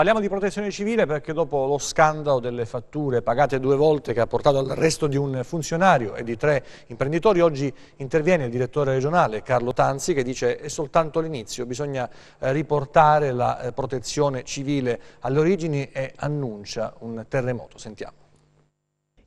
Parliamo di protezione civile perché dopo lo scandalo delle fatture pagate due volte che ha portato all'arresto di un funzionario e di tre imprenditori, oggi interviene il direttore regionale Carlo Tanzi che dice è soltanto l'inizio, bisogna eh, riportare la eh, protezione civile alle origini e annuncia un terremoto. Sentiamo.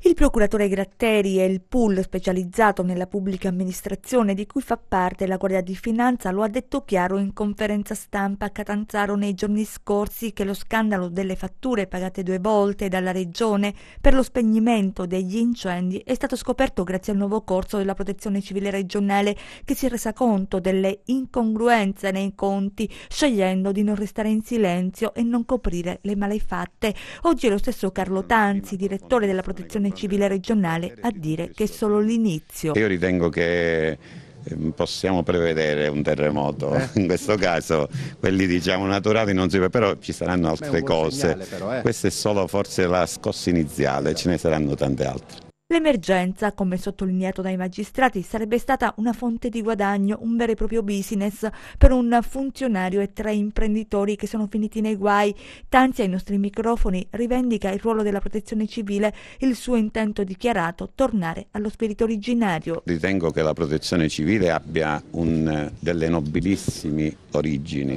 Il procuratore Gratteri e il pool specializzato nella pubblica amministrazione di cui fa parte la Guardia di Finanza lo ha detto chiaro in conferenza stampa a Catanzaro nei giorni scorsi che lo scandalo delle fatture pagate due volte dalla Regione per lo spegnimento degli incendi è stato scoperto grazie al nuovo corso della Protezione Civile regionale che si è resa conto delle incongruenze nei conti scegliendo di non restare in silenzio e non coprire le malefatte. Oggi è lo stesso Carlo Tanzi, direttore della Protezione civile regionale a dire che è solo l'inizio. Io ritengo che ehm, possiamo prevedere un terremoto eh. in questo caso quelli diciamo naturali non si può però ci saranno altre Beh, cose però, eh. questa è solo forse la scossa iniziale ce ne saranno tante altre L'emergenza, come sottolineato dai magistrati, sarebbe stata una fonte di guadagno, un vero e proprio business per un funzionario e tre imprenditori che sono finiti nei guai. Tanzi ai nostri microfoni rivendica il ruolo della protezione civile il suo intento dichiarato tornare allo spirito originario. Ritengo che la protezione civile abbia un, delle nobilissime origini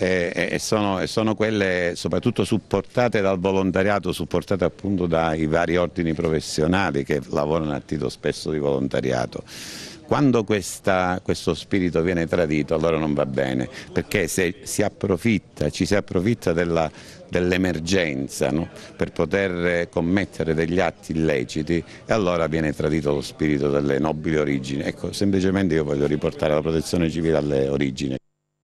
eh, e, sono, e, sono, quelle soprattutto supportate dal volontariato, supportate appunto dai vari ordini professionali che lavorano a titolo spesso di volontariato. Quando questa, questo spirito viene tradito allora non va bene, perché se si approfitta, ci si approfitta dell'emergenza dell no? per poter commettere degli atti illeciti allora viene tradito lo spirito delle nobili origini. Ecco, semplicemente io voglio riportare la protezione civile alle origini.